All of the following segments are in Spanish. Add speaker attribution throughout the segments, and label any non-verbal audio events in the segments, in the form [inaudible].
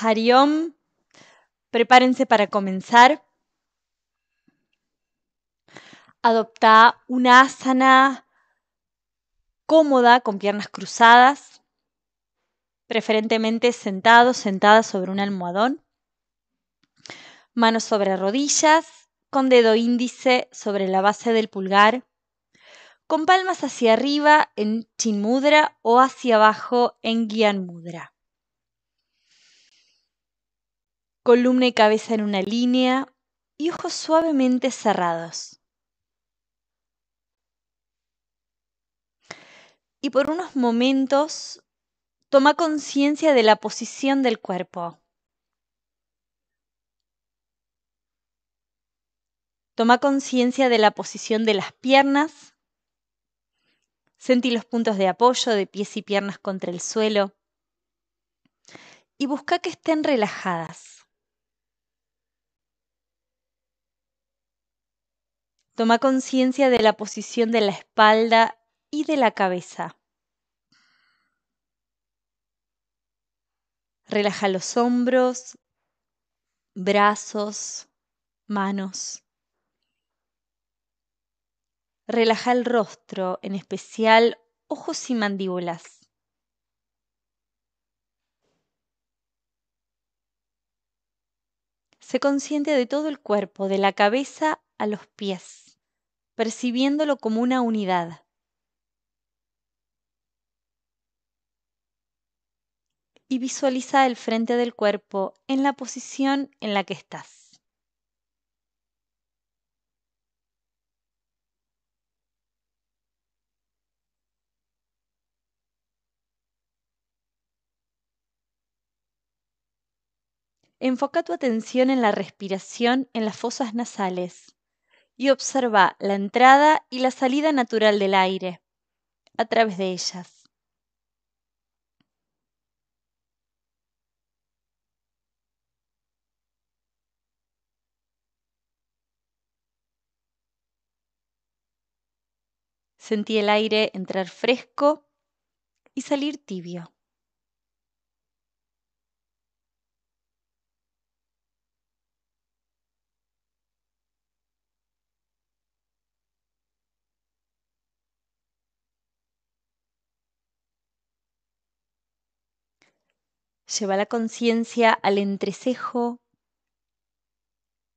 Speaker 1: Hariom. Prepárense para comenzar. Adopta una asana cómoda con piernas cruzadas, preferentemente sentado, sentada sobre un almohadón. Manos sobre rodillas, con dedo índice sobre la base del pulgar, con palmas hacia arriba en Chin Mudra o hacia abajo en Gyan Mudra. columna y cabeza en una línea y ojos suavemente cerrados. Y por unos momentos toma conciencia de la posición del cuerpo. Toma conciencia de la posición de las piernas. Sentí los puntos de apoyo de pies y piernas contra el suelo. Y busca que estén relajadas. Toma conciencia de la posición de la espalda y de la cabeza. Relaja los hombros, brazos, manos. Relaja el rostro, en especial ojos y mandíbulas. Se consciente de todo el cuerpo, de la cabeza a los pies percibiéndolo como una unidad. Y visualiza el frente del cuerpo en la posición en la que estás. Enfoca tu atención en la respiración en las fosas nasales y observa la entrada y la salida natural del aire a través de ellas. Sentí el aire entrar fresco y salir tibio. Lleva la conciencia al entrecejo.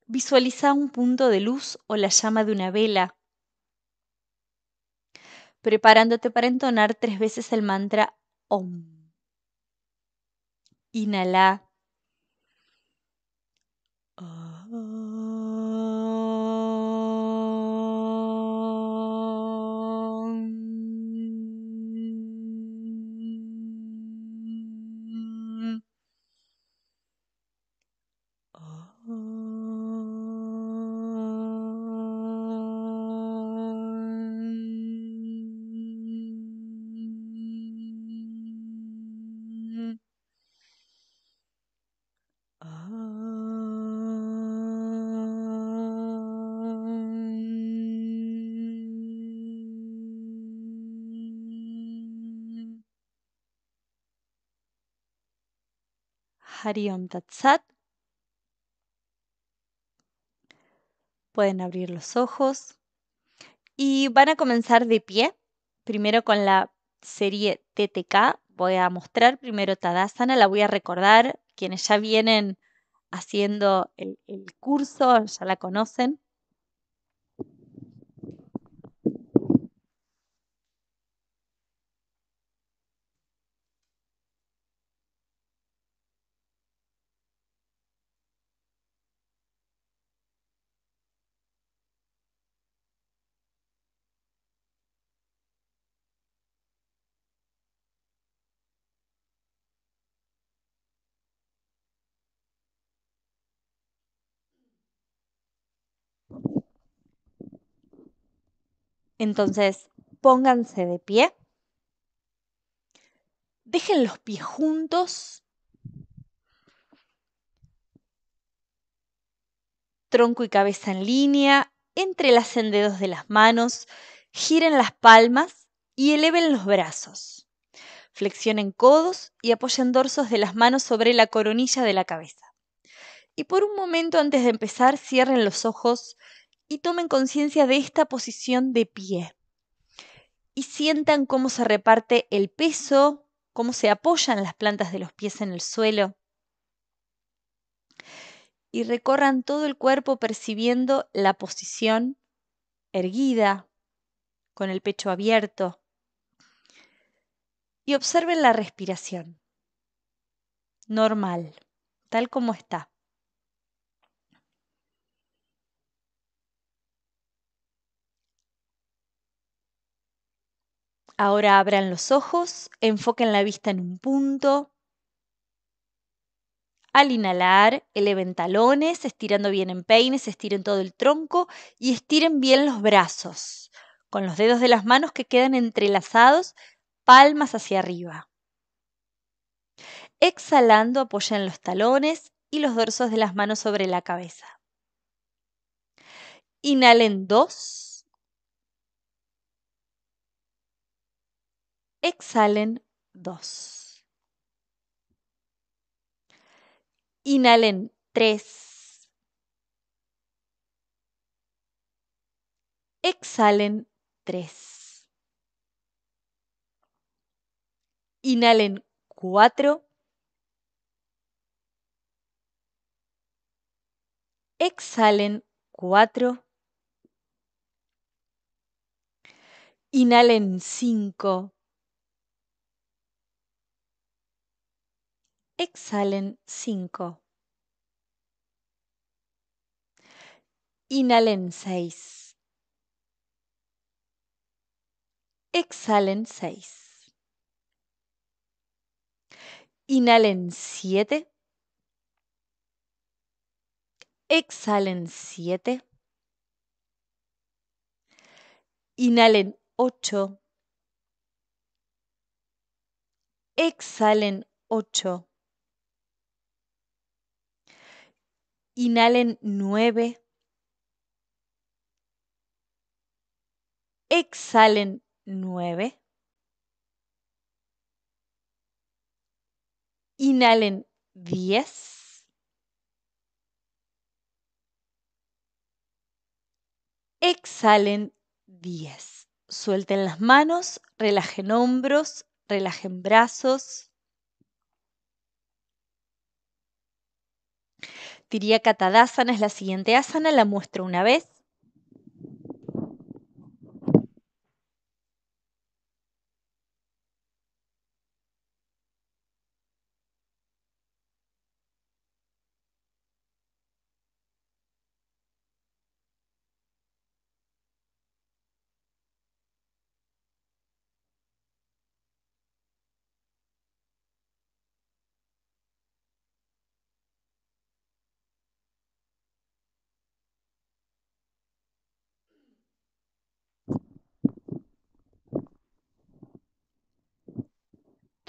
Speaker 1: Visualiza un punto de luz o la llama de una vela, preparándote para entonar tres veces el mantra OM. Inhala. Pueden abrir los ojos y van a comenzar de pie, primero con la serie TTK. Voy a mostrar primero Tadasana, la voy a recordar. Quienes ya vienen haciendo el curso ya la conocen. Entonces, pónganse de pie. Dejen los pies juntos. Tronco y cabeza en línea. entre Entrelacen dedos de las manos. Giren las palmas y eleven los brazos. Flexionen codos y apoyen dorsos de las manos sobre la coronilla de la cabeza. Y por un momento antes de empezar, cierren los ojos y tomen conciencia de esta posición de pie. Y sientan cómo se reparte el peso, cómo se apoyan las plantas de los pies en el suelo. Y recorran todo el cuerpo percibiendo la posición erguida, con el pecho abierto. Y observen la respiración, normal, tal como está. Ahora abran los ojos, enfoquen la vista en un punto. Al inhalar, eleven talones, estirando bien en peines, estiren todo el tronco y estiren bien los brazos, con los dedos de las manos que quedan entrelazados, palmas hacia arriba. Exhalando, apoyen los talones y los dorsos de las manos sobre la cabeza. Inhalen dos. exhalen 2. Inhalen 3. Exhalen 3. Inhalen 4. Exhalen 4. Inhalen 5. Exhalen 5. Inhalen 6. Exhalen 6. Inhalen 7. Exhalen 7. Inhalen 8. Exhalen 8. Inhalen nueve. Exhalen nueve. Inhalen diez. Exhalen diez. Suelten las manos, relajen hombros, relajen brazos diría Tadasana es la siguiente asana, la muestro una vez,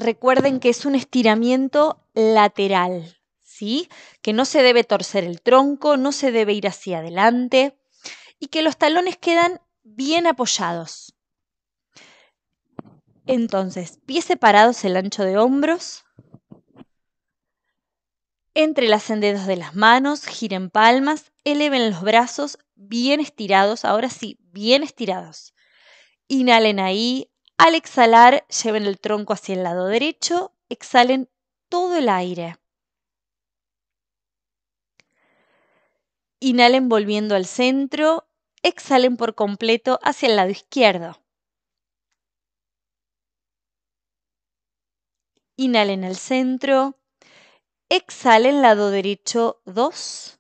Speaker 1: recuerden que es un estiramiento lateral, ¿sí? Que no se debe torcer el tronco, no se debe ir hacia adelante y que los talones quedan bien apoyados. Entonces, pies separados el ancho de hombros. entre las dedos de las manos, giren palmas, eleven los brazos bien estirados, ahora sí, bien estirados. Inhalen ahí, al exhalar, lleven el tronco hacia el lado derecho, exhalen todo el aire. Inhalen volviendo al centro, exhalen por completo hacia el lado izquierdo. Inhalen al centro, exhalen lado derecho 2.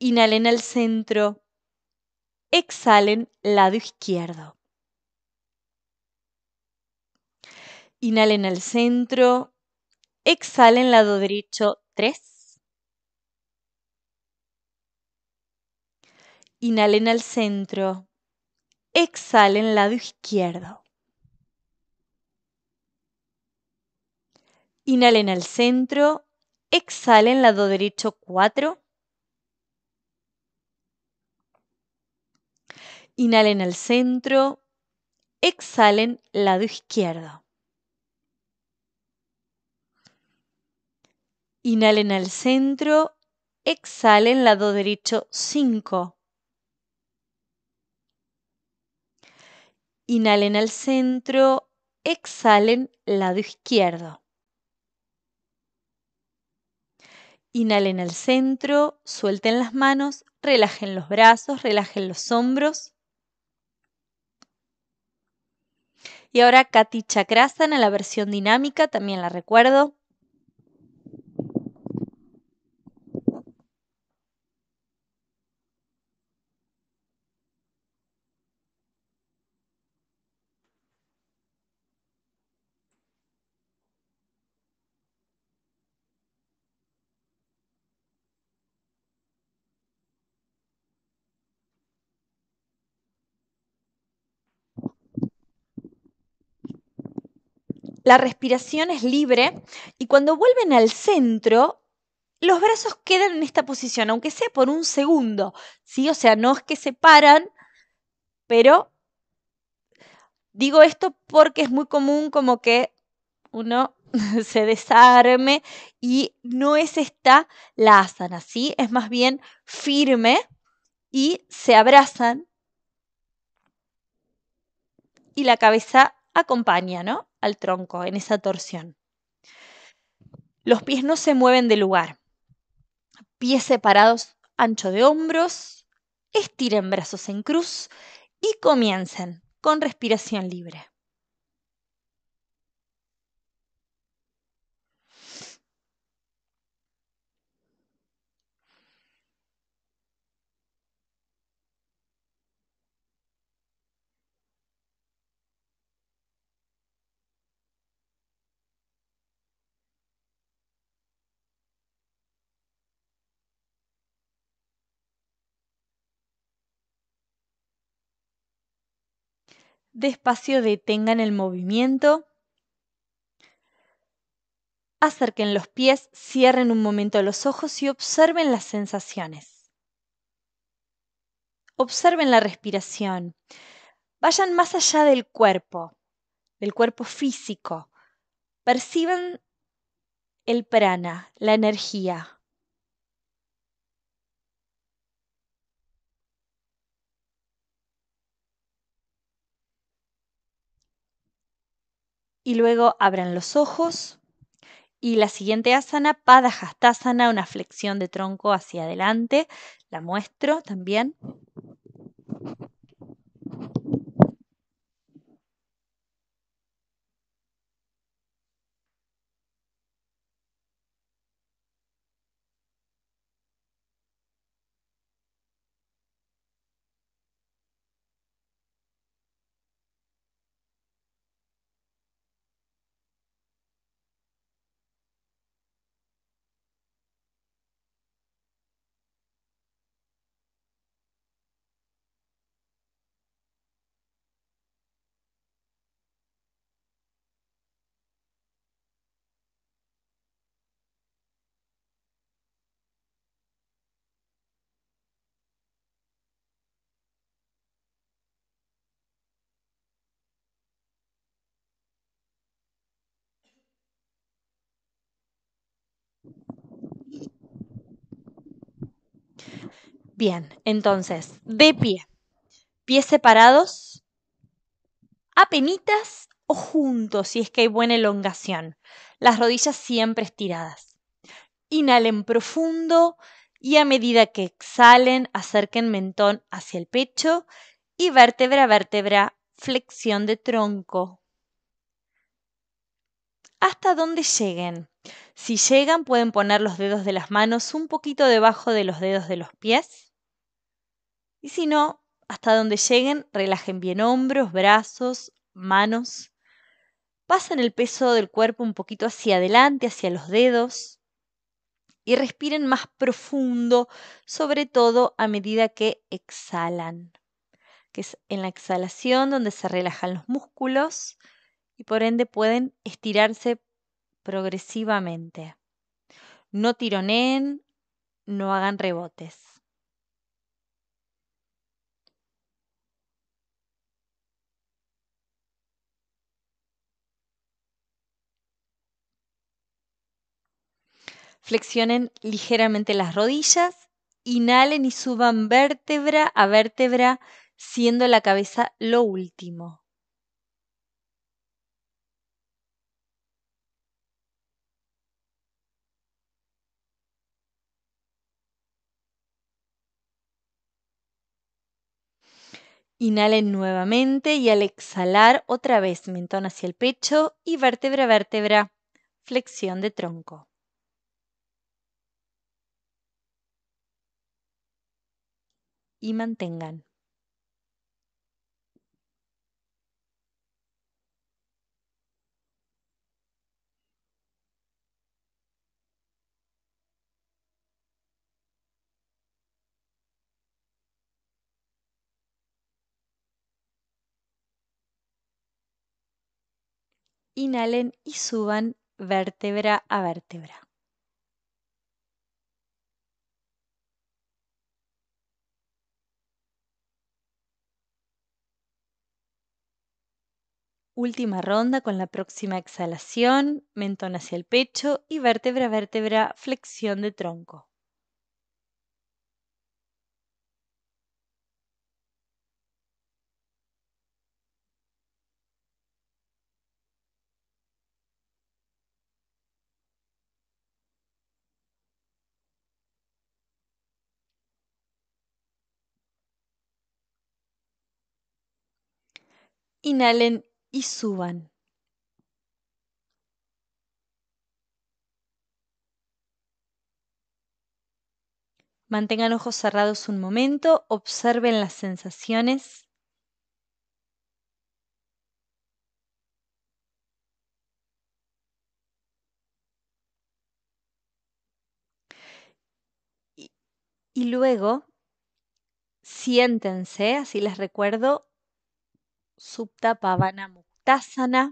Speaker 1: Inhalen al centro, Exhalen lado izquierdo. Inhalen al centro. Exhalen lado derecho 3. Inhalen al centro. Exhalen lado izquierdo. Inhalen al centro. Exhalen lado derecho 4. Inhalen al centro, exhalen lado izquierdo. Inhalen al centro, exhalen lado derecho 5. Inhalen al centro, exhalen lado izquierdo. Inhalen al centro, suelten las manos, relajen los brazos, relajen los hombros. Y ahora Katy Chakrasan en la versión dinámica, también la recuerdo. la respiración es libre y cuando vuelven al centro, los brazos quedan en esta posición, aunque sea por un segundo, ¿sí? O sea, no es que se paran, pero digo esto porque es muy común como que uno [laughs] se desarme y no es esta la asana, ¿sí? Es más bien firme y se abrazan y la cabeza acompaña, ¿no? tronco, en esa torsión. Los pies no se mueven de lugar. Pies separados, ancho de hombros, estiren brazos en cruz y comiencen con respiración libre. despacio detengan el movimiento, acerquen los pies, cierren un momento los ojos y observen las sensaciones. Observen la respiración. Vayan más allá del cuerpo, del cuerpo físico. Perciban el prana, la energía, y luego abran los ojos. Y la siguiente asana, padahastasana, una flexión de tronco hacia adelante. La muestro también. Bien, entonces, de pie, pies separados, apenitas o juntos si es que hay buena elongación, las rodillas siempre estiradas. Inhalen profundo y a medida que exhalen, acerquen mentón hacia el pecho y vértebra a vértebra, flexión de tronco. Hasta donde lleguen. Si llegan, pueden poner los dedos de las manos un poquito debajo de los dedos de los pies y si no, hasta donde lleguen, relajen bien hombros, brazos, manos. Pasen el peso del cuerpo un poquito hacia adelante, hacia los dedos. Y respiren más profundo, sobre todo a medida que exhalan. Que es en la exhalación donde se relajan los músculos y por ende pueden estirarse progresivamente. No tironen, no hagan rebotes. Flexionen ligeramente las rodillas, inhalen y suban vértebra a vértebra, siendo la cabeza lo último. Inhalen nuevamente y al exhalar otra vez mentón hacia el pecho y vértebra a vértebra, flexión de tronco. y mantengan. Inhalen y suban vértebra a vértebra. Última ronda con la próxima exhalación, mentón hacia el pecho y vértebra a vértebra, flexión de tronco. Inhalen y suban. Mantengan ojos cerrados un momento, observen las sensaciones. Y, luego siéntense, así les recuerdo, Subta Pavana Muktasana.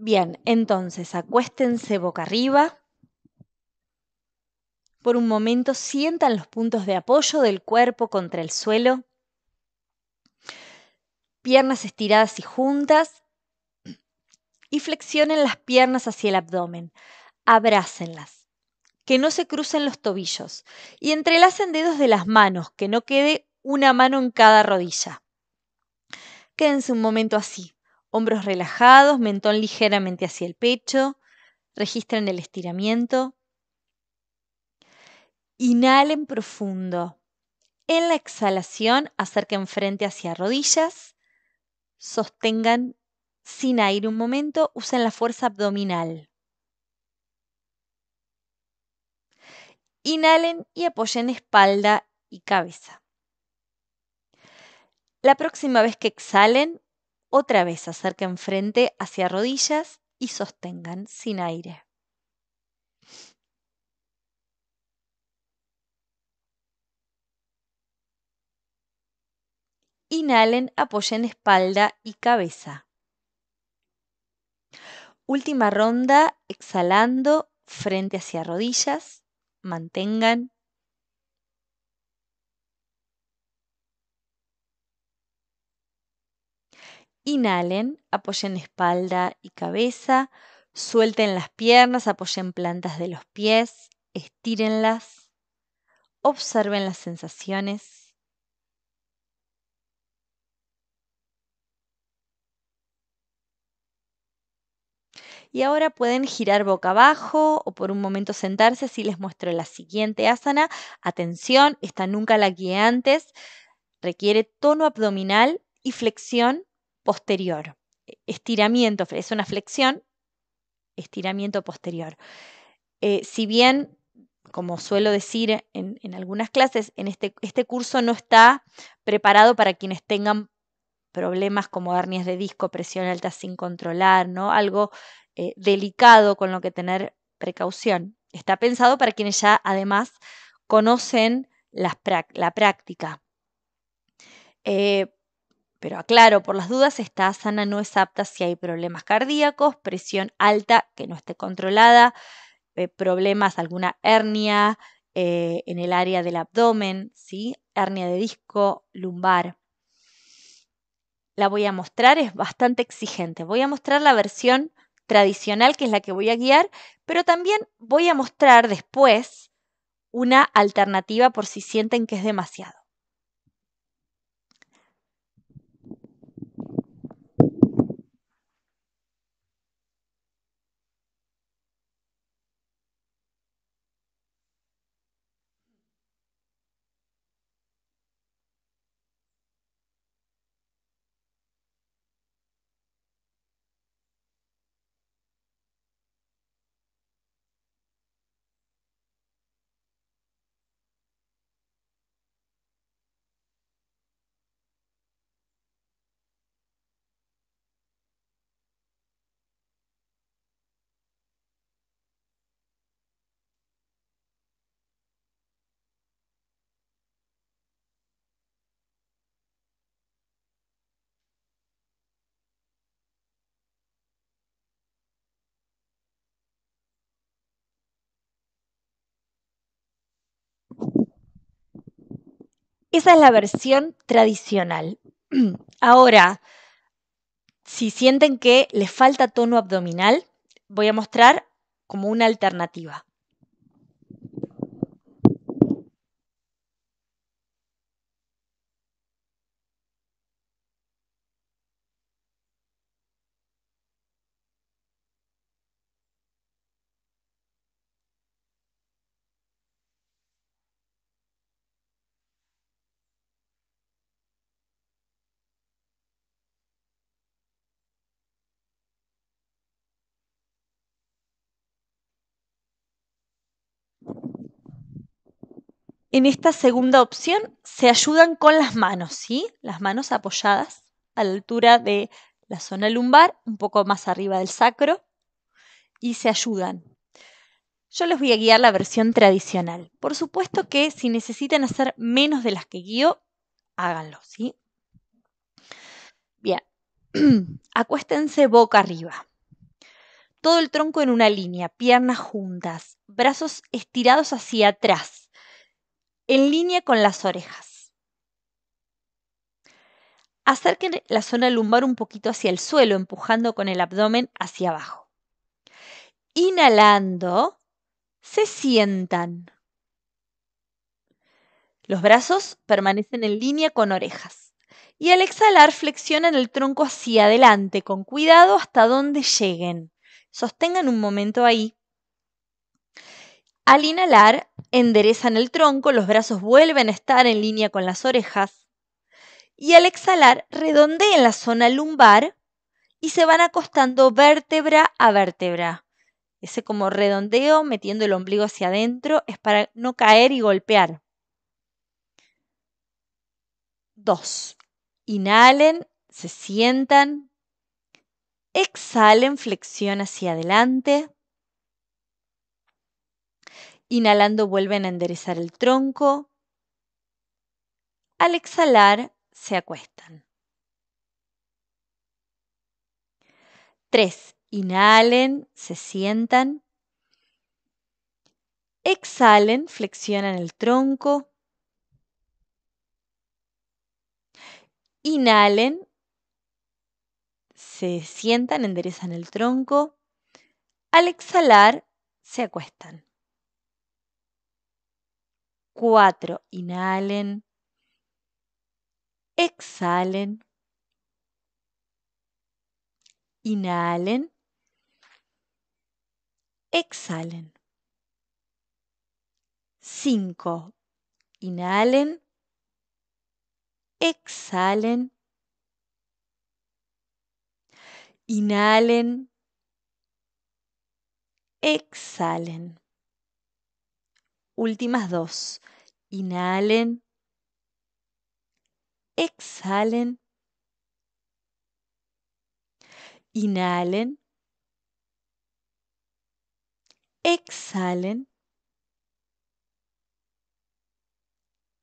Speaker 1: Bien, entonces acuéstense boca arriba. Por un momento sientan los puntos de apoyo del cuerpo contra el suelo. Piernas estiradas y juntas. Y flexionen las piernas hacia el abdomen. Abrácenlas. Que no se crucen los tobillos. Y entrelacen dedos de las manos, que no quede una mano en cada rodilla. Quédense un momento así, Hombros relajados, mentón ligeramente hacia el pecho. Registren el estiramiento. Inhalen profundo. En la exhalación, acerquen frente hacia rodillas. Sostengan sin aire un momento. Usen la fuerza abdominal. Inhalen y apoyen espalda y cabeza. La próxima vez que exhalen, otra vez acerquen frente hacia rodillas y sostengan sin aire. Inhalen, apoyen espalda y cabeza. Última ronda, exhalando, frente hacia rodillas, mantengan Inhalen, apoyen espalda y cabeza, suelten las piernas, apoyen plantas de los pies, estírenlas, observen las sensaciones. Y ahora pueden girar boca abajo o por un momento sentarse. Si les muestro la siguiente asana. Atención, esta nunca la guié antes. Requiere tono abdominal y flexión posterior. Estiramiento, es una flexión, estiramiento posterior. Eh, si bien, como suelo decir en, algunas clases, en este, este curso no está preparado para quienes tengan problemas como hernias de disco, presión alta sin controlar, ¿no? Algo eh, delicado con lo que tener precaución. Está pensado para quienes ya además conocen las la práctica. Eh, pero aclaro, por las dudas, esta Sana no es apta si hay problemas cardíacos, presión alta que no esté controlada, eh, problemas, alguna hernia eh, en el área del abdomen, ¿sí? hernia de disco, lumbar. La voy a mostrar, es bastante exigente. Voy a mostrar la versión tradicional, que es la que voy a guiar, pero también voy a mostrar después una alternativa por si sienten que es demasiado. Esa es la versión tradicional. [clears throat] Ahora, si sienten que les falta tono abdominal, voy a mostrar como una alternativa. En esta segunda opción se ayudan con las manos, ¿sí? Las manos apoyadas a la altura de la zona lumbar, un poco más arriba del sacro, y se ayudan. Yo les voy a guiar la versión tradicional. Por supuesto que si necesitan hacer menos de las que guío, háganlo, ¿sí? Bien, [clears throat] acuéstense boca arriba. Todo el tronco en una línea, piernas juntas, brazos estirados hacia atrás en línea con las orejas. Acerquen la zona lumbar un poquito hacia el suelo, empujando con el abdomen hacia abajo. Inhalando, se sientan. Los brazos permanecen en línea con orejas. Y al exhalar flexionan el tronco hacia adelante, con cuidado hasta donde lleguen. Sostengan un momento ahí al inhalar, enderezan el tronco, los brazos vuelven a estar en línea con las orejas y al exhalar redondean la zona lumbar y se van acostando vértebra a vértebra. Ese como redondeo metiendo el ombligo hacia adentro es para no caer y golpear. Dos. Inhalen, se sientan. Exhalen, flexión hacia adelante. Inhalando vuelven a enderezar el tronco. Al exhalar se acuestan. Tres. Inhalen, se sientan. Exhalen, flexionan el tronco. Inhalen, se sientan, enderezan el tronco. Al exhalar, se acuestan. Cuatro, Inhalen. Exhalen. Inhalen. Exhalen. Cinco, Inhalen. Exhalen. Inhalen. Exhalen últimas dos. Inhalen. Exhalen. Inhalen. Exhalen.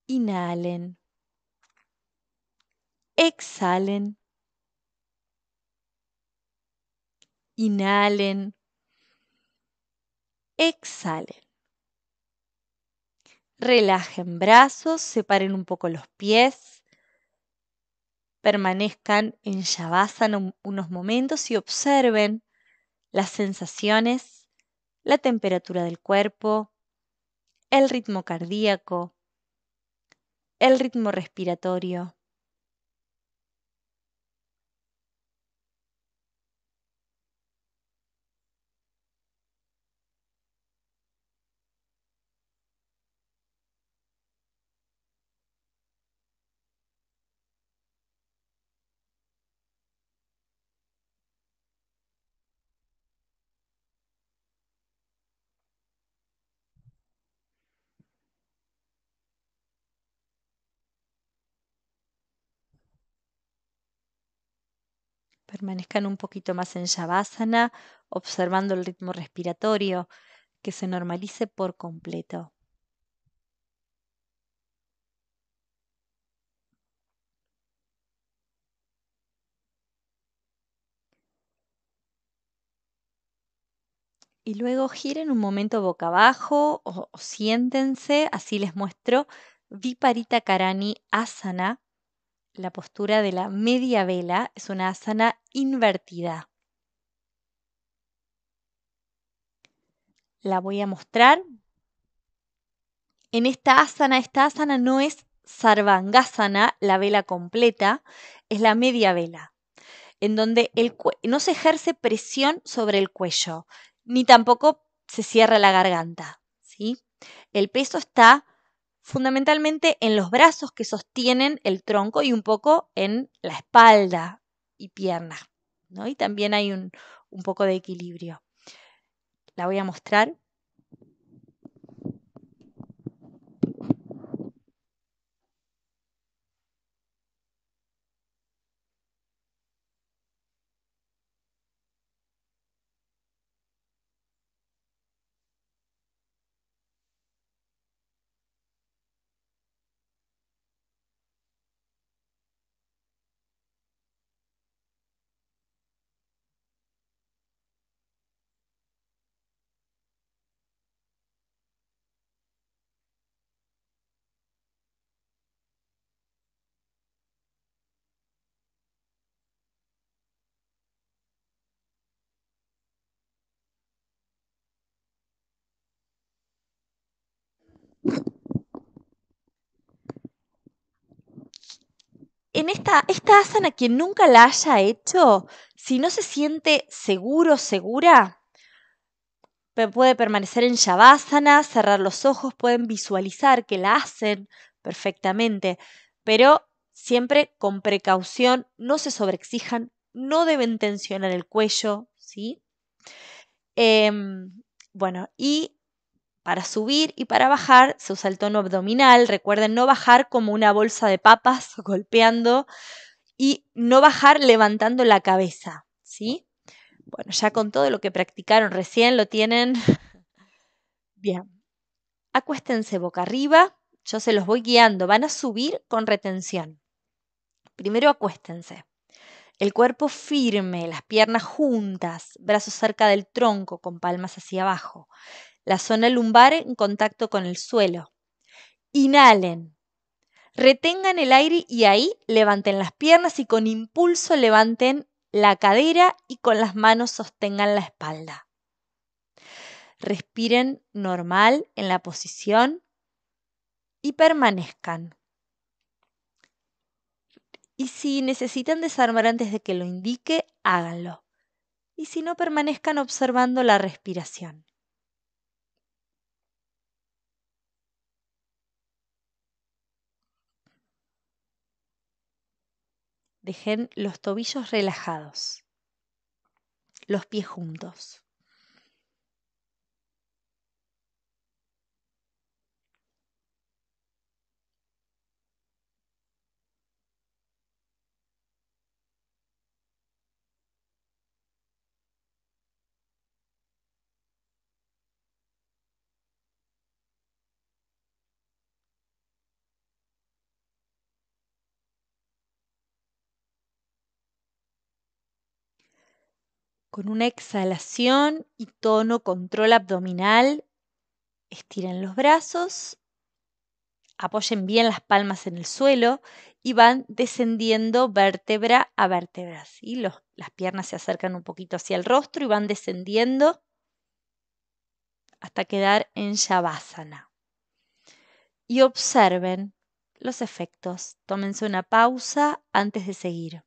Speaker 1: Inhalen. Exhalen. Inhalen. Exhalen. Relajen brazos, separen un poco los pies, permanezcan en Shavasana unos momentos y observen las sensaciones, la temperatura del cuerpo, el ritmo cardíaco, el ritmo respiratorio. Permanezcan un poquito más en Shavasana, observando el ritmo respiratorio, que se normalice por completo. y luego giren un momento boca abajo o, o, siéntense, así les muestro Viparita Karani Asana, la postura de la media vela es una asana invertida. La voy a mostrar. En esta asana, esta asana no es sarvangasana, la vela completa, es la media vela, en donde no se ejerce presión sobre el cuello, ni tampoco se cierra la garganta. ¿sí? El peso está fundamentalmente en los brazos que sostienen el tronco y un poco en la espalda y pierna. ¿no? Y también hay un, un poco de equilibrio. La voy a mostrar. En esta, esta asana, quien nunca la haya hecho, si no se siente seguro, segura, puede permanecer en yavasana cerrar los ojos, pueden visualizar que la hacen perfectamente, pero siempre con precaución, no se sobreexijan, no deben tensionar el cuello, ¿sí? Em, bueno, y para subir y para bajar se usa el tono abdominal. Recuerden no bajar como una bolsa de papas [laughs] golpeando y no bajar levantando la cabeza, ¿sí? Bueno, ya con todo lo que practicaron recién lo tienen. [laughs] Bien. Acuéstense boca arriba. Yo se los voy guiando. Van a subir con retención. Primero acuéstense. El cuerpo firme, las piernas juntas, brazos cerca del tronco con palmas hacia abajo la zona lumbar en contacto con el suelo. Inhalen. Retengan el aire y ahí levanten las piernas y con impulso levanten la cadera y con las manos sostengan la espalda. Respiren normal en la posición y permanezcan. Y si necesitan desarmar antes de que lo indique, háganlo. Y si no, permanezcan observando la respiración. Dejen los tobillos relajados, los pies juntos. Con una exhalación y tono control abdominal, estiren los brazos, apoyen bien las palmas en el suelo y van descendiendo vértebra a vértebra. las piernas se acercan un poquito hacia el rostro y van descendiendo hasta quedar en Shavasana. Y observen los efectos. Tómense una pausa antes de seguir.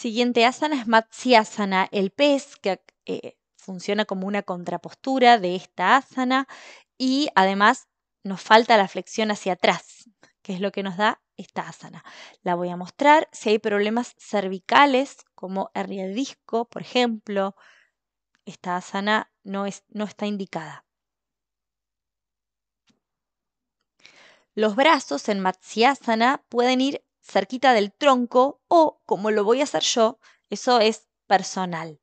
Speaker 1: Siguiente asana es Matsyasana, el pez, que eh, funciona como una contrapostura de esta asana y además nos falta la flexión hacia atrás, que es lo que nos da esta asana. La voy a mostrar. Si hay problemas cervicales, como hernia de disco, por ejemplo, esta asana no, es, no está indicada. Los brazos en Matsyasana pueden ir cerquita del tronco o, como lo voy a hacer yo, eso es personal.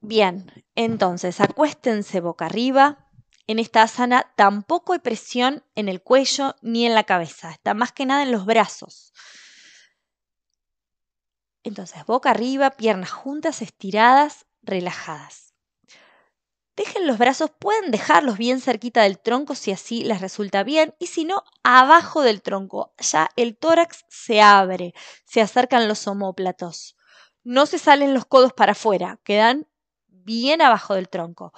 Speaker 1: Bien, entonces acuéstense boca arriba. En esta asana tampoco hay presión en el cuello ni en la cabeza, está más que nada en los brazos. Entonces, boca arriba, piernas juntas, estiradas, relajadas. Dejen los brazos, pueden dejarlos bien cerquita del tronco si así les resulta bien y si no, abajo del tronco. Ya el tórax se abre, se acercan los omóplatos No se salen los codos para afuera, quedan bien abajo del tronco.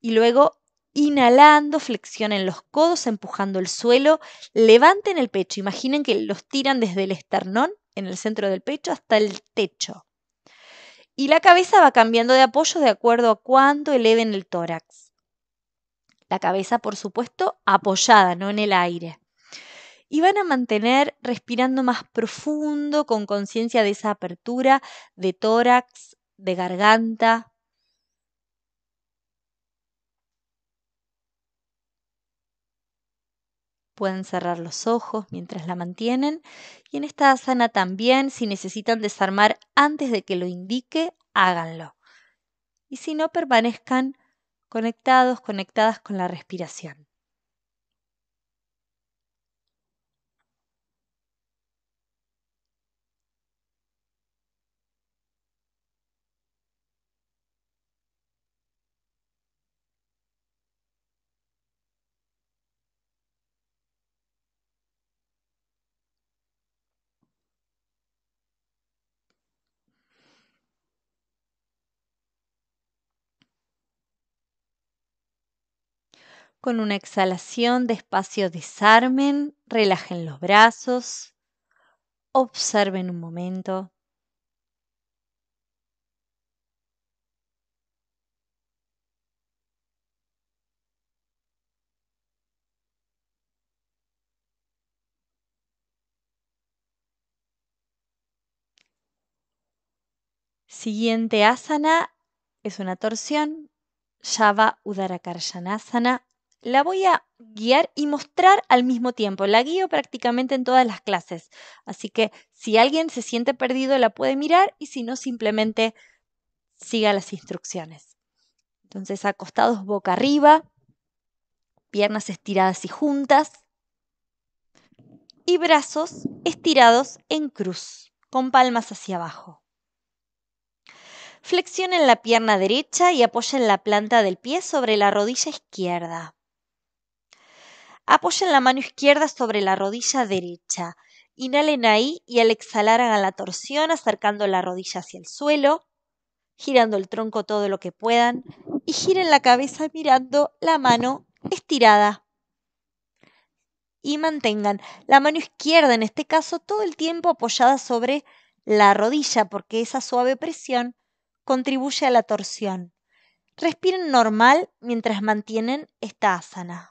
Speaker 1: Y luego, inhalando, flexionen los codos, empujando el suelo, levanten el pecho. Imaginen que los tiran desde el esternón, en el centro del pecho, hasta el techo y la cabeza va cambiando de apoyo de acuerdo a cuánto eleven el tórax. La cabeza, por supuesto, apoyada, no en el aire. Y van a mantener respirando más profundo, con conciencia de esa apertura de tórax, de garganta, pueden cerrar los ojos mientras la mantienen y en esta asana también si necesitan desarmar antes de que lo indique, háganlo. Y si no, permanezcan conectados, conectadas con la respiración. Con una exhalación despacio desarmen, relajen los brazos, observen un momento. Siguiente asana es una torsión, Java Uddarakaryanasana la voy a guiar y mostrar al mismo tiempo. La guío prácticamente en todas las clases. Así que si alguien se siente perdido, la puede mirar y si no, simplemente siga las instrucciones. Entonces, acostados boca arriba, piernas estiradas y juntas y brazos estirados en cruz, con palmas hacia abajo. Flexionen la pierna derecha y apoyen la planta del pie sobre la rodilla izquierda. Apoyen la mano izquierda sobre la rodilla derecha. Inhalen ahí y al exhalar hagan la torsión acercando la rodilla hacia el suelo, girando el tronco todo lo que puedan y giren la cabeza mirando la mano estirada. Y mantengan la mano izquierda en este caso todo el tiempo apoyada sobre la rodilla porque esa suave presión contribuye a la torsión. Respiren normal mientras mantienen esta asana.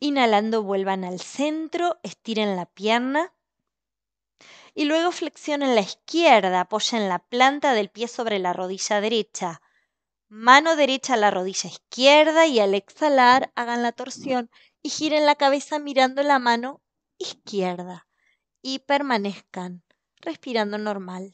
Speaker 1: Inhalando vuelvan al centro, estiren la pierna y luego flexionen la izquierda, apoyen la planta del pie sobre la rodilla derecha. Mano derecha a la rodilla izquierda y al exhalar hagan la torsión y giren la cabeza mirando la mano izquierda y permanezcan respirando normal.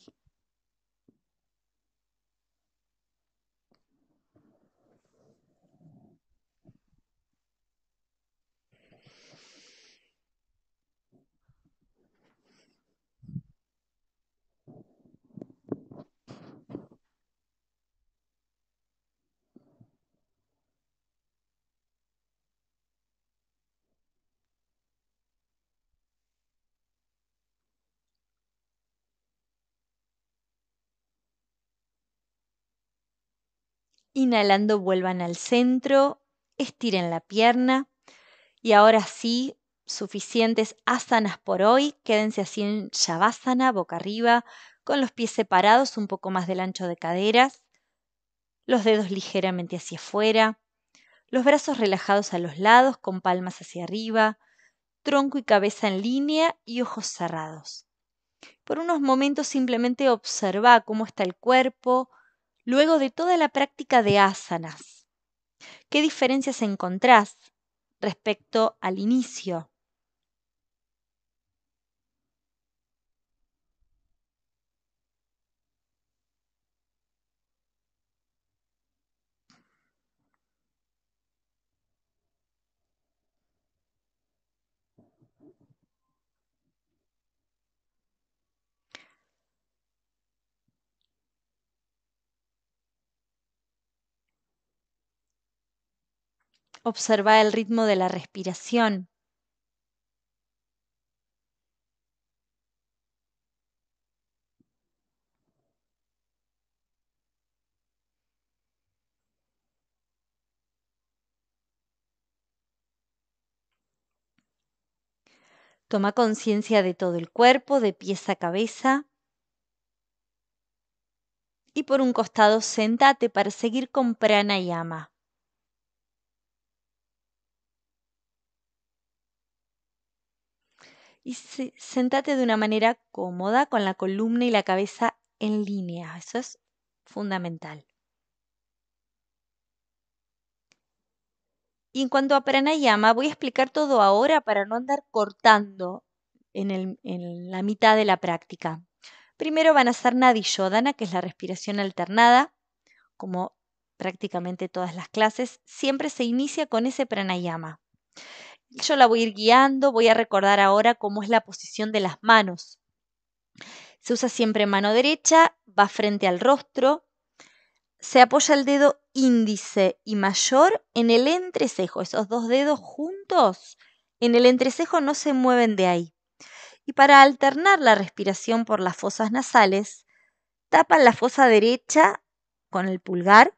Speaker 1: Inhalando, vuelvan al centro, estiren la pierna. Y ahora sí, suficientes asanas por hoy. Quédense así en Shavasana, boca arriba, con los pies separados, un poco más del ancho de caderas, los dedos ligeramente hacia afuera, los brazos relajados a los lados, con palmas hacia arriba, tronco y cabeza en línea y ojos cerrados. Por unos momentos simplemente observa cómo está el cuerpo, luego de toda la práctica de asanas. ¿Qué diferencias encontrás respecto al inicio? observa el ritmo de la respiración. Toma conciencia de todo el cuerpo, de pies a cabeza. Y por un costado sentate para seguir con pranayama. y sentate de una manera cómoda con la columna y la cabeza en línea. Eso es fundamental. Y en cuanto a pranayama, voy a explicar todo ahora para no andar cortando en, la mitad de la práctica. Primero van a hacer nadiyodana, que es la respiración alternada, como prácticamente todas las clases, siempre se inicia con ese pranayama yo la voy a ir guiando, voy a recordar ahora cómo es la posición de las manos. Se usa siempre mano derecha, va frente al rostro, se apoya el dedo índice y mayor en el entrecejo, esos dos dedos juntos en el entrecejo no se mueven de ahí. Y para alternar la respiración por las fosas nasales, tapan la fosa derecha con el pulgar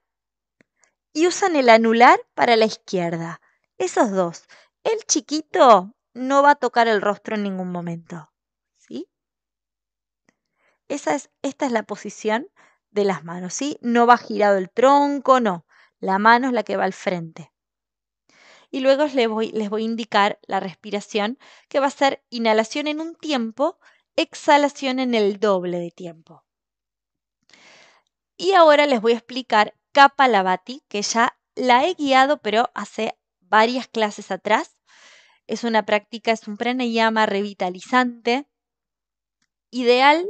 Speaker 1: y usan el anular para la izquierda. Esos dos el chiquito no va a tocar el rostro en ningún momento. ¿Sí? Esa es, esta es la posición de las manos, ¿sí? No va girado el tronco, no. La mano es la que va al frente. Y luego les voy, les voy a indicar la respiración, que va a ser inhalación en un tiempo, exhalación en el doble de tiempo. Y ahora les voy a explicar Kapalabhati, que ya la he guiado, pero hace varias clases atrás. Es una práctica, es un pranayama revitalizante, ideal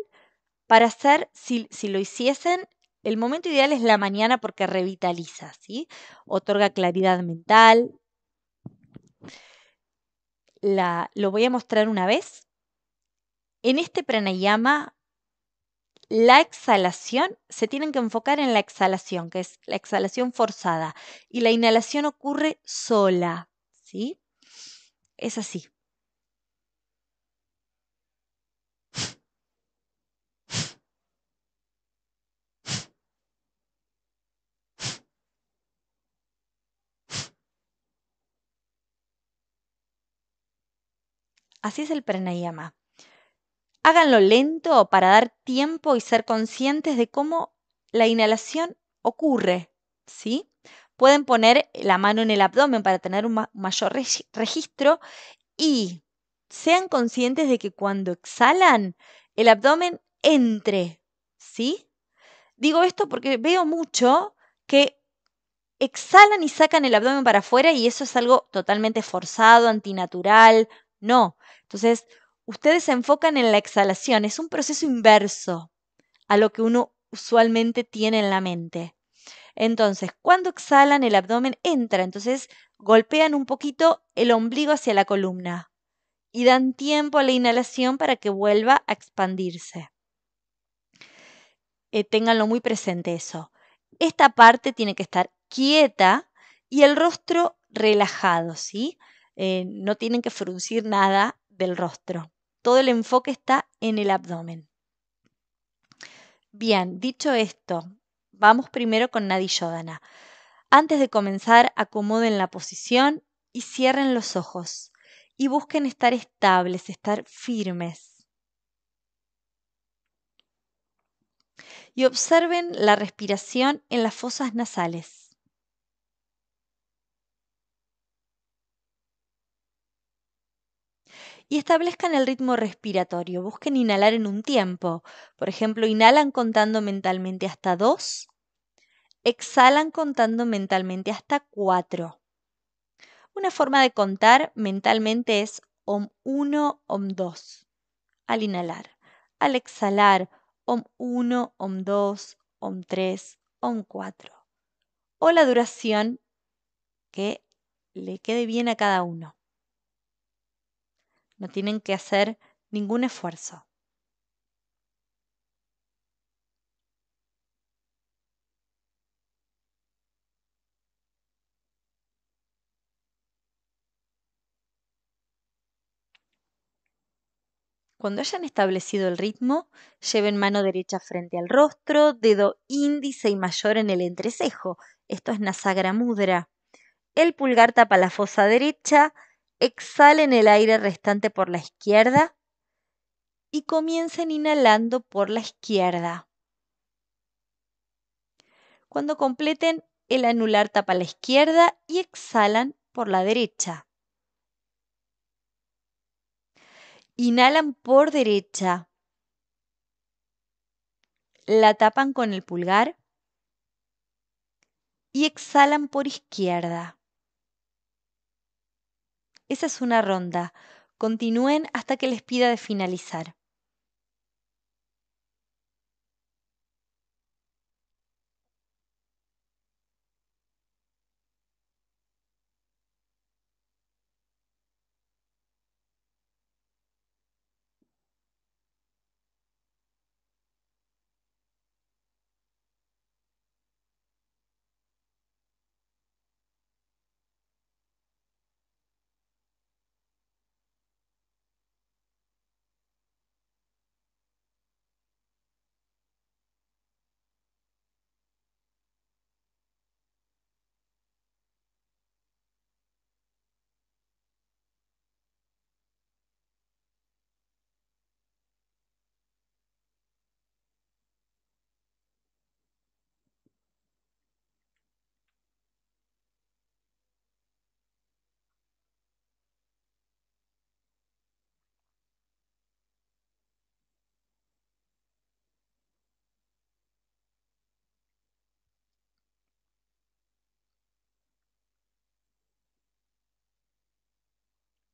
Speaker 1: para hacer, si, lo hiciesen, el momento ideal es la mañana porque revitaliza, ¿sí? Otorga claridad mental. La, lo voy a mostrar una vez. En este pranayama, la exhalación, se tienen que enfocar en la exhalación, que es la exhalación forzada, y la inhalación ocurre sola, ¿sí? es así. Así es el pranayama. Háganlo lento para dar tiempo y ser conscientes de cómo la inhalación ocurre, ¿sí? pueden poner la mano en el abdomen para tener un mayor registro y sean conscientes de que cuando exhalan, el abdomen entre, ¿sí? Digo esto porque veo mucho que exhalan y sacan el abdomen para afuera y eso es algo totalmente forzado, antinatural, no. Entonces, ustedes se enfocan en la exhalación, es un proceso inverso a lo que uno usualmente tiene en la mente. Entonces, cuando exhalan, el abdomen entra, entonces golpean un poquito el ombligo hacia la columna y dan tiempo a la inhalación para que vuelva a expandirse. Eh, ténganlo muy presente eso. Esta parte tiene que estar quieta y el rostro relajado, ¿sí? Eh, no tienen que fruncir nada del rostro. Todo el enfoque está en el abdomen. Bien, dicho esto, Vamos primero con Nadi Yodana. Antes de comenzar, acomoden la posición y cierren los ojos. Y busquen estar estables, estar firmes. Y observen la respiración en las fosas nasales. y establezcan el ritmo respiratorio. Busquen inhalar en un tiempo. Por ejemplo, inhalan contando mentalmente hasta 2, exhalan contando mentalmente hasta 4. Una forma de contar mentalmente es OM 1, OM 2 al inhalar. Al exhalar, OM 1, OM 2, OM 3, OM 4. O la duración que le quede bien a cada uno. No tienen que hacer ningún esfuerzo. Cuando hayan establecido el ritmo, lleven mano derecha frente al rostro, dedo índice y mayor en el entrecejo. Esto es Nasagra Mudra. El pulgar tapa la fosa derecha, exhalen el aire restante por la izquierda y comiencen inhalando por la izquierda. Cuando completen, el anular tapa la izquierda y exhalan por la derecha. Inhalan por derecha. La tapan con el pulgar y exhalan por izquierda. Esa es una ronda. Continúen hasta que les pida de finalizar.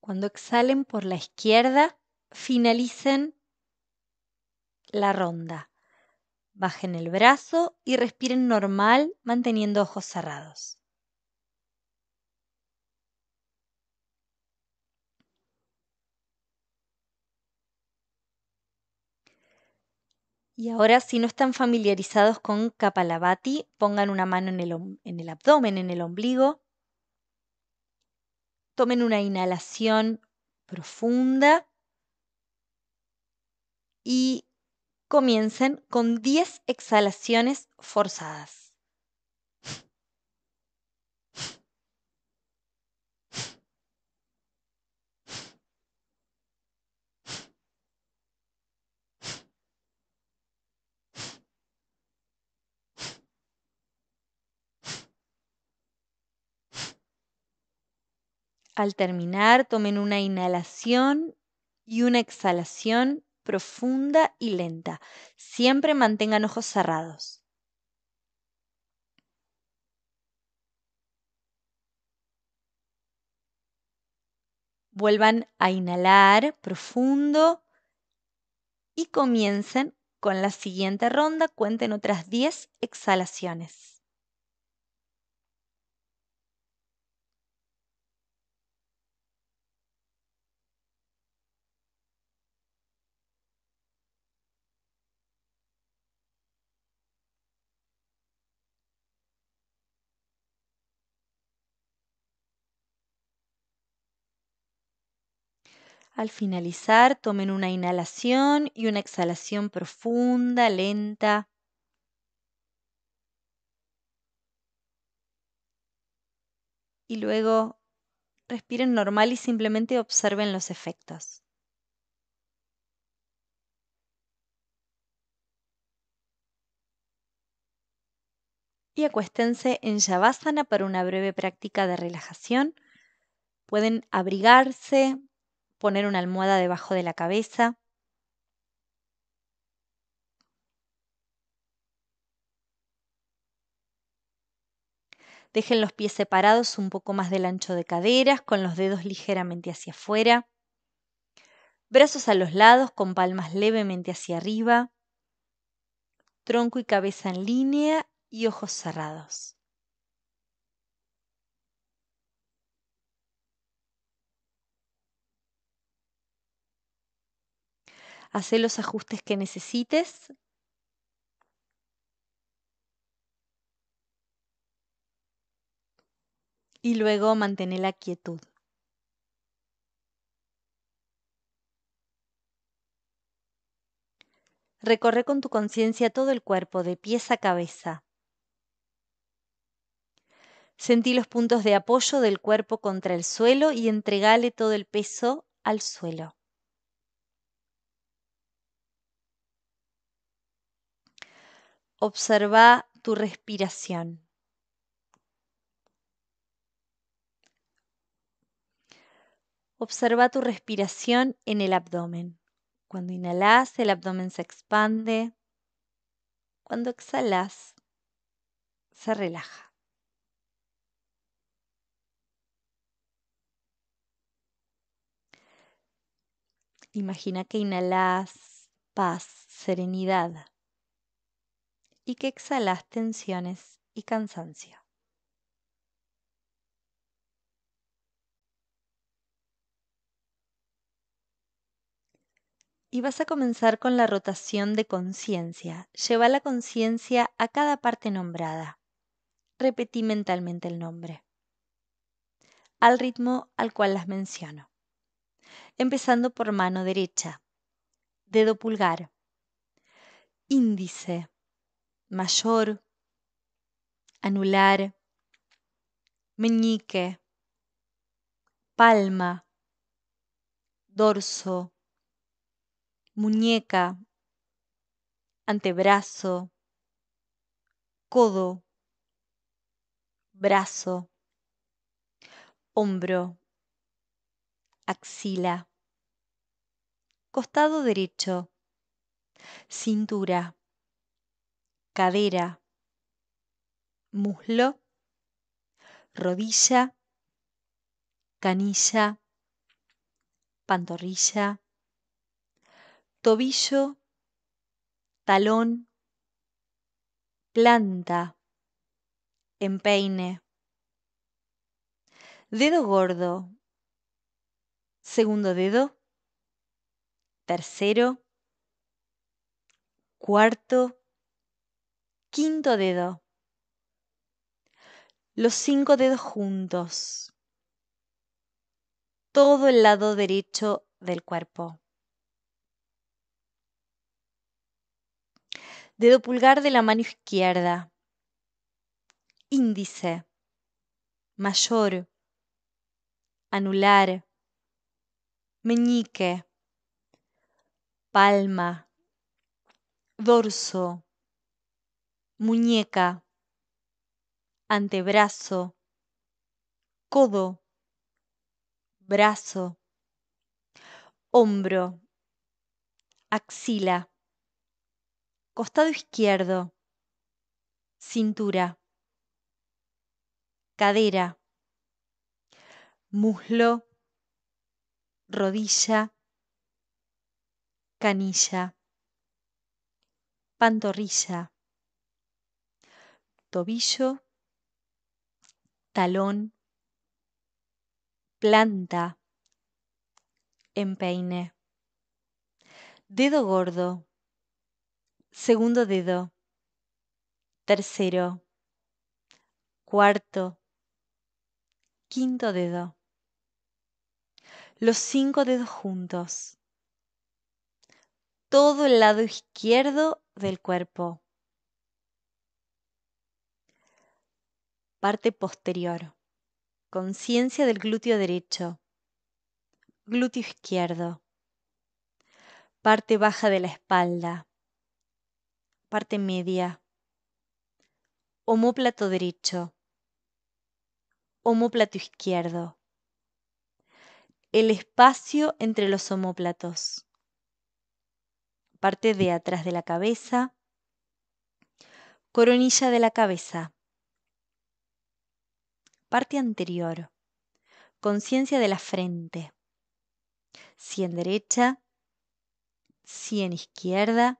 Speaker 1: Cuando exhalen por la izquierda, finalicen la ronda. Bajen el brazo y respiren normal manteniendo ojos cerrados. Y ahora, si no están familiarizados con Kapalabhati, pongan una mano en el, en el abdomen, en el ombligo Tomen una inhalación profunda y comiencen con 10 exhalaciones forzadas. Al terminar, tomen una inhalación y una exhalación profunda y lenta. Siempre mantengan ojos cerrados. Vuelvan a inhalar profundo y comiencen con la siguiente ronda. Cuenten otras 10 exhalaciones. Al finalizar, tomen una inhalación y una exhalación profunda, lenta. Y luego respiren normal y simplemente observen los efectos. Y acuéstense en yavasana para una breve práctica de relajación. Pueden abrigarse, poner una almohada debajo de la cabeza. Dejen los pies separados un poco más del ancho de caderas, con los dedos ligeramente hacia afuera. Brazos a los lados con palmas levemente hacia arriba. Tronco y cabeza en línea y ojos cerrados. hacer los ajustes que necesites. Y luego mantener la quietud. Recorre con tu conciencia todo el cuerpo, de pies a cabeza. Sentí los puntos de apoyo del cuerpo contra el suelo y entregale todo el peso al suelo. Observa tu respiración. Observa tu respiración en el abdomen. Cuando inhalas, el abdomen se expande. Cuando exhalas, se relaja. Imagina que inhalas paz, serenidad y que exhalas tensiones y cansancio. Y vas a comenzar con la rotación de conciencia. Lleva la conciencia a cada parte nombrada. Repetí mentalmente el nombre. Al ritmo al cual las menciono. Empezando por mano derecha. Dedo pulgar. Índice mayor, anular, meñique, palma, dorso, muñeca, antebrazo, codo, brazo, hombro, axila, costado derecho, cintura, cadera, muslo, rodilla, canilla, pantorrilla, tobillo, talón, planta, empeine, dedo gordo, segundo dedo, tercero, cuarto, Quinto dedo. Los cinco dedos juntos. Todo el lado derecho del cuerpo. Dedo pulgar de la mano izquierda. Índice. Mayor. Anular. Meñique. Palma. Dorso muñeca, antebrazo, codo, brazo, hombro, axila, costado izquierdo, cintura, cadera, muslo, rodilla, canilla, pantorrilla tobillo, talón, planta, empeine. Dedo gordo, segundo dedo, tercero, cuarto, quinto dedo. Los cinco dedos juntos. Todo el lado izquierdo del cuerpo. parte posterior, conciencia del glúteo derecho, glúteo izquierdo, parte baja de la espalda, parte media, homóplato derecho, homóplato izquierdo, el espacio entre los homóplatos, parte de atrás de la cabeza, coronilla de la cabeza, parte anterior, conciencia de la frente, en derecha, en izquierda,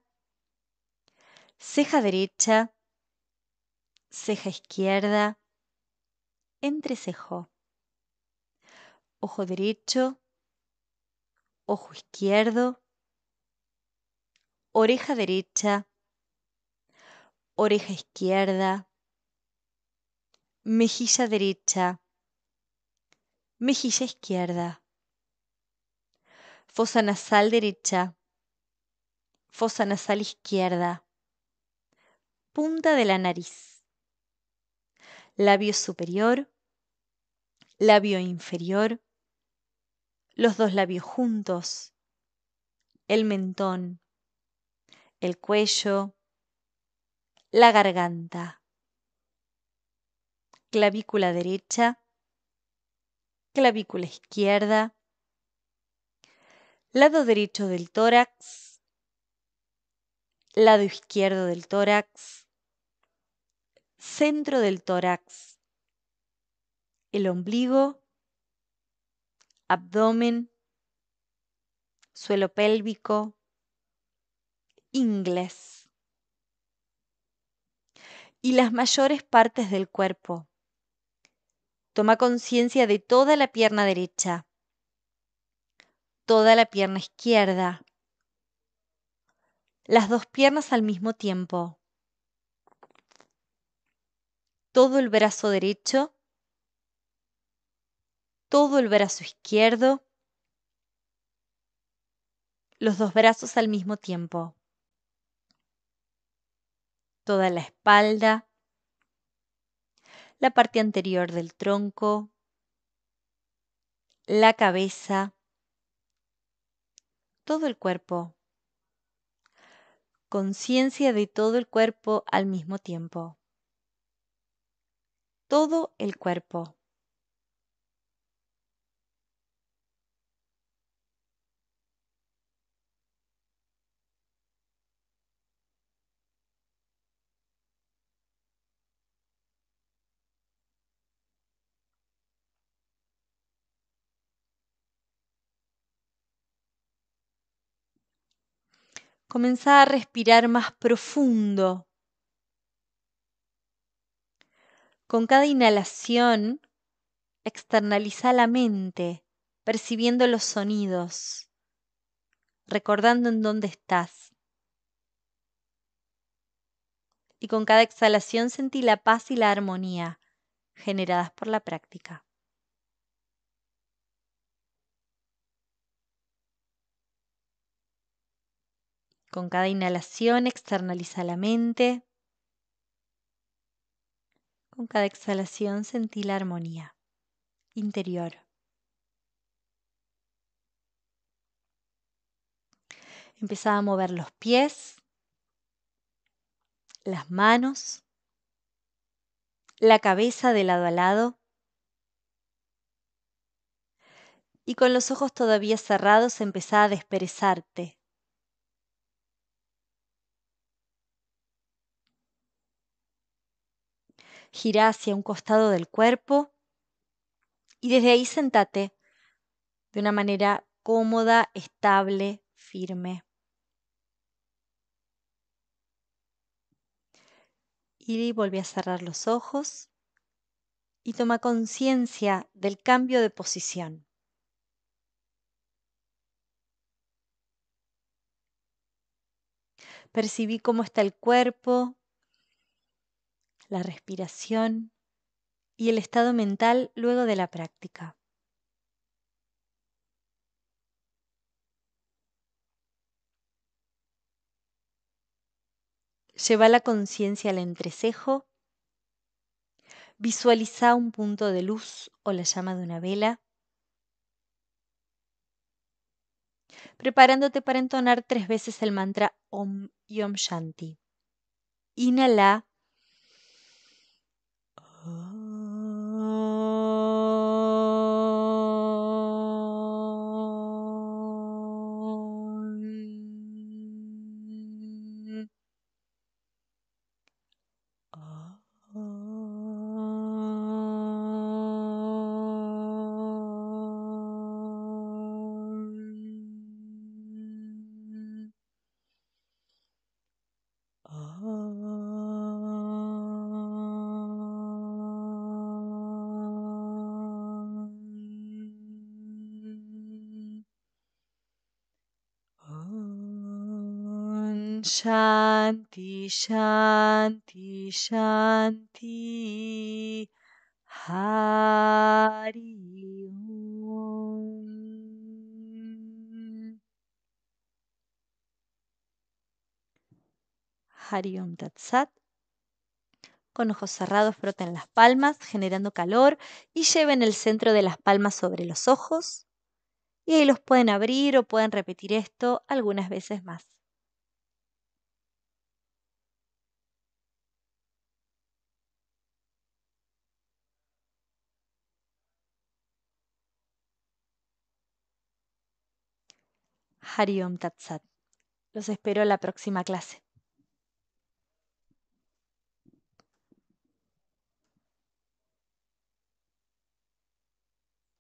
Speaker 1: ceja derecha, ceja izquierda, entrecejo, ojo derecho, ojo izquierdo, oreja derecha, oreja izquierda, mejilla derecha, mejilla izquierda, fosa nasal derecha, fosa nasal izquierda, punta de la nariz, labio superior, labio inferior, los dos labios juntos, el mentón, el cuello, la garganta clavícula derecha, clavícula izquierda, lado derecho del tórax, lado izquierdo del tórax, centro del tórax, el ombligo, abdomen, suelo pélvico, inglés y las mayores partes del cuerpo Toma conciencia de toda la pierna derecha, toda la pierna izquierda, las dos piernas al mismo tiempo, todo el brazo derecho, todo el brazo izquierdo, los dos brazos al mismo tiempo, toda la espalda, la parte anterior del tronco, la cabeza, todo el cuerpo. Conciencia de todo el cuerpo al mismo tiempo. Todo el cuerpo. Comenzá a respirar más profundo. Con cada inhalación, externaliza la mente, percibiendo los sonidos, recordando en dónde estás. Y con cada exhalación sentí la paz y la armonía generadas por la práctica. Con cada inhalación externaliza la mente. Con cada exhalación sentí la armonía interior. Empezaba a mover los pies, las manos, la cabeza de lado a lado. Y con los ojos todavía cerrados empezaba a desperezarte gira hacia un costado del cuerpo y desde ahí sentate de una manera cómoda, estable, firme. Y volví a cerrar los ojos y toma conciencia del cambio de posición. Percibí cómo está el cuerpo, la respiración y el estado mental luego de la práctica. Lleva la conciencia al entrecejo. Visualiza un punto de luz o la llama de una vela. preparándote para entonar tres veces el mantra Om Yom Shanti. Inhala Shanti, Shanti, Con ojos cerrados froten las palmas, generando calor, y lleven el centro de las palmas sobre los ojos. Y ahí los pueden abrir o pueden repetir esto algunas veces más. Hariom Tatsat. Los espero la próxima clase.